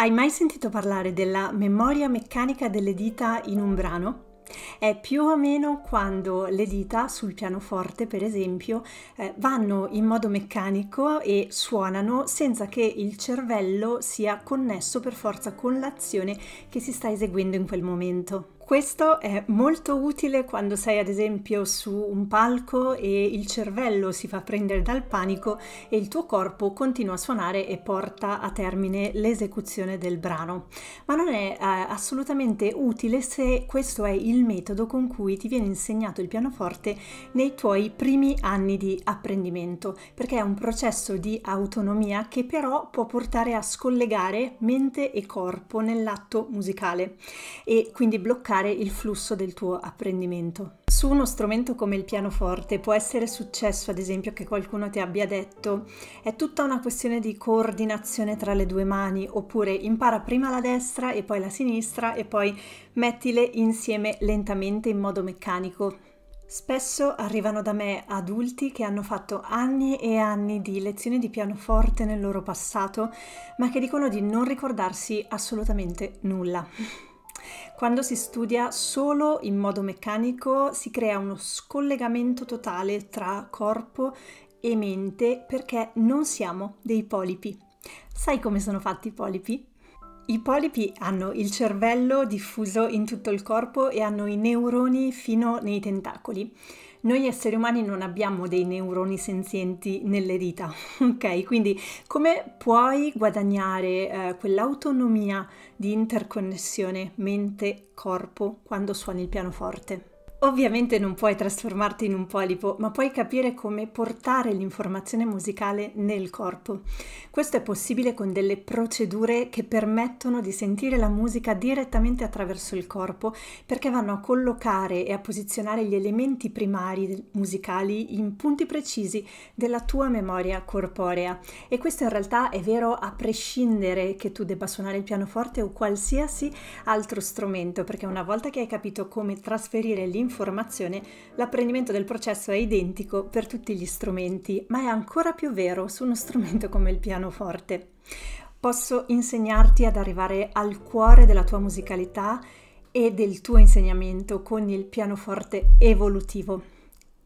Hai mai sentito parlare della memoria meccanica delle dita in un brano? È più o meno quando le dita sul pianoforte, per esempio, eh, vanno in modo meccanico e suonano senza che il cervello sia connesso per forza con l'azione che si sta eseguendo in quel momento. Questo è molto utile quando sei ad esempio su un palco e il cervello si fa prendere dal panico e il tuo corpo continua a suonare e porta a termine l'esecuzione del brano. Ma non è eh, assolutamente utile se questo è il metodo con cui ti viene insegnato il pianoforte nei tuoi primi anni di apprendimento, perché è un processo di autonomia che però può portare a scollegare mente e corpo nell'atto musicale e quindi bloccare migliorare il flusso del tuo apprendimento. Su uno strumento come il pianoforte può essere successo, ad esempio, che qualcuno ti abbia detto è tutta una questione di coordinazione tra le due mani, oppure impara prima la destra e poi la sinistra e poi mettile insieme lentamente in modo meccanico. Spesso arrivano da me adulti che hanno fatto anni e anni di lezioni di pianoforte nel loro passato, ma che dicono di non ricordarsi assolutamente nulla. Quando si studia solo in modo meccanico si crea uno scollegamento totale tra corpo e mente perché non siamo dei polipi. Sai come sono fatti i polipi? I polipi hanno il cervello diffuso in tutto il corpo e hanno i neuroni fino nei tentacoli. Noi esseri umani non abbiamo dei neuroni senzienti nelle dita, ok? Quindi come puoi guadagnare eh, quell'autonomia di interconnessione mente-corpo quando suoni il pianoforte? Ovviamente non puoi trasformarti in un polipo, ma puoi capire come portare l'informazione musicale nel corpo. Questo è possibile con delle procedure che permettono di sentire la musica direttamente attraverso il corpo, perché vanno a collocare e a posizionare gli elementi primari musicali in punti precisi della tua memoria corporea. E questo in realtà è vero a prescindere che tu debba suonare il pianoforte o qualsiasi altro strumento, perché una volta che hai capito come trasferire l'informazione, informazione, l'apprendimento del processo è identico per tutti gli strumenti, ma è ancora più vero su uno strumento come il pianoforte. Posso insegnarti ad arrivare al cuore della tua musicalità e del tuo insegnamento con il pianoforte evolutivo.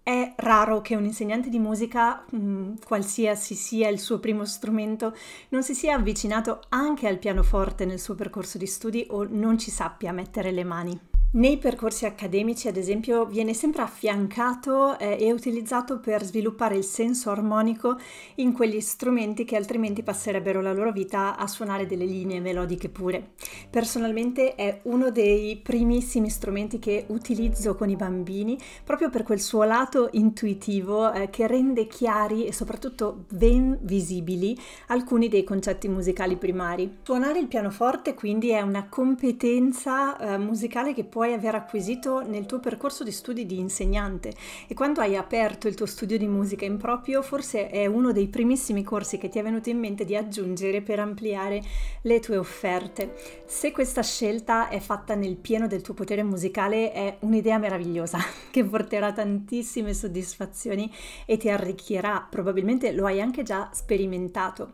È raro che un insegnante di musica, mm, qualsiasi sia il suo primo strumento, non si sia avvicinato anche al pianoforte nel suo percorso di studi o non ci sappia mettere le mani. Nei percorsi accademici, ad esempio, viene sempre affiancato eh, e utilizzato per sviluppare il senso armonico in quegli strumenti che altrimenti passerebbero la loro vita a suonare delle linee melodiche pure. Personalmente è uno dei primissimi strumenti che utilizzo con i bambini proprio per quel suo lato intuitivo eh, che rende chiari e soprattutto ben visibili alcuni dei concetti musicali primari. Suonare il pianoforte quindi è una competenza eh, musicale che può puoi aver acquisito nel tuo percorso di studi di insegnante e quando hai aperto il tuo studio di musica in proprio forse è uno dei primissimi corsi che ti è venuto in mente di aggiungere per ampliare le tue offerte. Se questa scelta è fatta nel pieno del tuo potere musicale è un'idea meravigliosa che porterà tantissime soddisfazioni e ti arricchirà, probabilmente lo hai anche già sperimentato.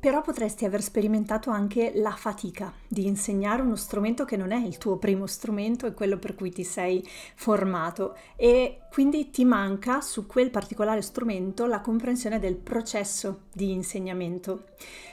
Però potresti aver sperimentato anche la fatica di insegnare uno strumento che non è il tuo primo strumento e quello per cui ti sei formato e quindi ti manca su quel particolare strumento la comprensione del processo di insegnamento.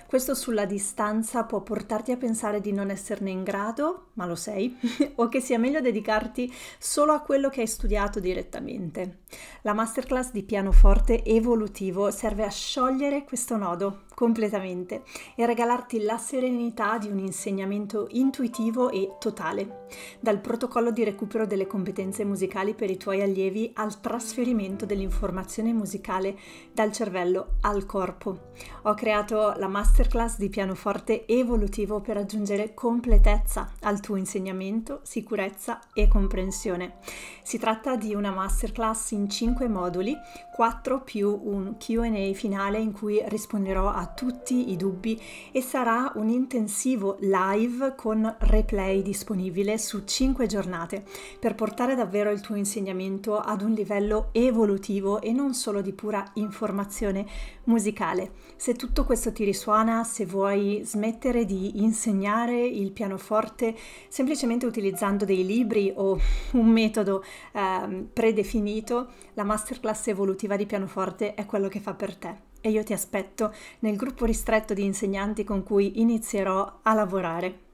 Questo sulla distanza può portarti a pensare di non esserne in grado, ma lo sei, o che sia meglio dedicarti solo a quello che hai studiato direttamente. La masterclass di pianoforte evolutivo serve a sciogliere questo nodo completamente e regalarti la serenità di un insegnamento intuitivo e totale, dal protocollo di recupero delle competenze musicali per i tuoi allievi al trasferimento dell'informazione musicale dal cervello al corpo. Ho creato la masterclass di pianoforte evolutivo per aggiungere completezza al tuo insegnamento, sicurezza e comprensione. Si tratta di una masterclass in 5 moduli, 4 più un QA finale in cui risponderò a tutti i dubbi e sarà un intensivo live con replay disponibile su 5 giornate per portare davvero il tuo insegnamento ad un livello evolutivo e non solo di pura informazione musicale. Se tutto questo ti risuona, se vuoi smettere di insegnare il pianoforte semplicemente utilizzando dei libri o un metodo eh, predefinito, la masterclass evolutiva di pianoforte è quello che fa per te e io ti aspetto nel gruppo ristretto di insegnanti con cui inizierò a lavorare.